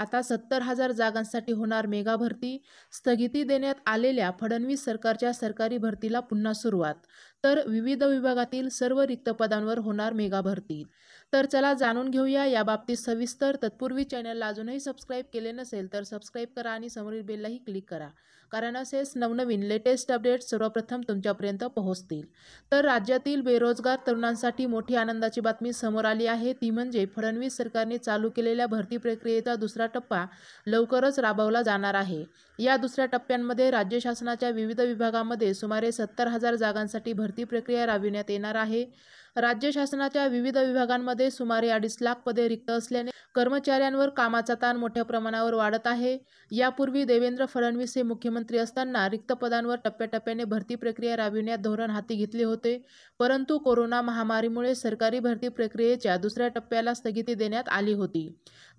आता सत्तर हजार जागांसाठी होणार मेगा भरती स्थगिती देण्यात आलेल्या फडणवीस सरकारच्या सरकारी भरतीला पुन्हा सुरुवात तर विविध विभागातील सर्व रिक्त पदांवर होणार मेगा भरती तर चला जाणून घेऊया याबाबतीत सविस्तर तत्पूर्वी चॅनलला अजूनही सबस्क्राईब केले नसेल तर सबस्क्राईब करा आणि समोरील बेललाही क्लिक करा कारण असेच नवनवीन लेटेस्ट अपडेट सर्वप्रथम तुमच्यापर्यंत पोहोचतील तर राज्यातील बेरोजगार तरुणांसाठी मोठी आनंदाची बातमी समोर आली आहे ती म्हणजे फडणवीस सरकारने चालू केलेल्या भरती प्रक्रियेचा दुसरा दुसरा टप्पा लवकरच राबवला जाणार आहे या दुसऱ्या टप्प्यांमध्ये राज्य शासनाच्या विविध विभागामध्ये सुमारे सत्तर हजार जागांसाठी भरती प्रक्रिया राबविण्यात येणार आहे राज्य शासनाच्या विविध विभागांमध्ये सुमारे अडीच लाख पदे रिक्त असल्याने कर्मचाऱ्यांवर कामाचा ताण मोठ्या प्रमाणावर वाढत आहे यापूर्वी देवेंद्र फडणवीस हे मुख्यमंत्री असताना रिक्त पदांवर टप्प्याटप्प्याने भरती प्रक्रिया राबविण्यात धोरण हाती घेतले होते परंतु कोरोना महामारीमुळे सरकारी भरती प्रक्रियेच्या दुसऱ्या टप्प्याला स्थगिती देण्यात आली होती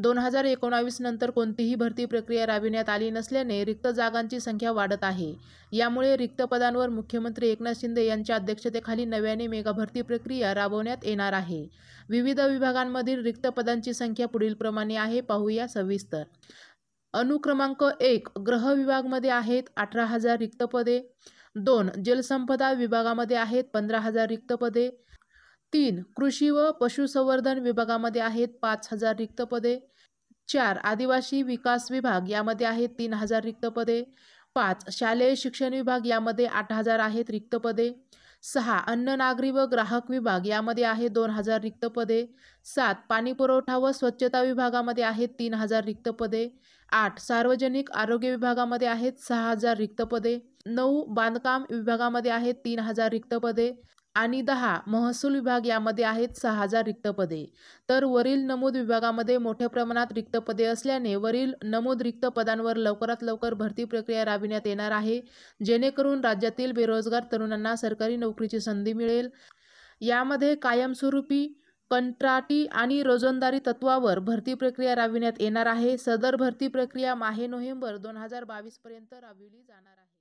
दोन हजार सत्तावीस नंतर कोणतीही भरती प्रक्रिया राबविण्यात आली नसल्याने रिक्त जागांची संख्या वाढत आहे यामुळे रिक्त पदांवर मुख्यमंत्री एकनाथ शिंदे यांच्या अध्यक्षतेखाली नव्याने मेगा भरती प्रक्रिया राबवण्यात येणार आहे विविध विभागांमधील रिक्त पदांची संख्या पुढीलप्रमाणे आहे पाहूया सविस्तर अनुक्रमांक एक ग्रह विभागमध्ये आहेत अठरा हजार रिक्त पदे दोन जलसंपदा विभागामध्ये आहेत पंधरा हजार रिक्त पदे तीन कृषी व पशुसंवर्धन विभागामध्ये आहेत पाच हजार रिक्त पदे चार आदिवासी विकास विभाग यामध्ये आहेत तीन हजार रिक्त पदे पाच शालेय शिक्षण विभाग यामध्ये आठ हजार आहेत रिक्त पदे सहा अन्न नागरी व ग्राहक विभाग यामध्ये आहे दोन हजार रिक्त पदे सात पाणीपुरवठा व स्वच्छता विभागामध्ये आहेत तीन हजार रिक्त पदे आठ सार्वजनिक आरोग्य विभागामध्ये आहेत सहा हजार रिक्त पदे नऊ बांधकाम विभागामध्ये आहेत तीन हजार रिक्त पदे आणि दहा महसूल विभाग यामध्ये आहेत सहा हजार रिक्त पदे तर वरील नमूद विभागामध्ये मोठ्या प्रमाणात रिक्त पदे असल्याने वरील नमूद रिक्त पदांवर लवकरात लवकर भरती प्रक्रिया राबविण्यात येणार आहे जेणेकरून राज्यातील बेरोजगार तरुणांना सरकारी नोकरीची संधी मिळेल यामध्ये कायमस्वरूपी कंत्राटी आणि रोजंदारी तत्वावर भरती प्रक्रिया राबविण्यात येणार आहे सदर भरती प्रक्रिया माहे नोव्हेंबर दोन हजार बावीसपर्यंत राबविली जाणार आहे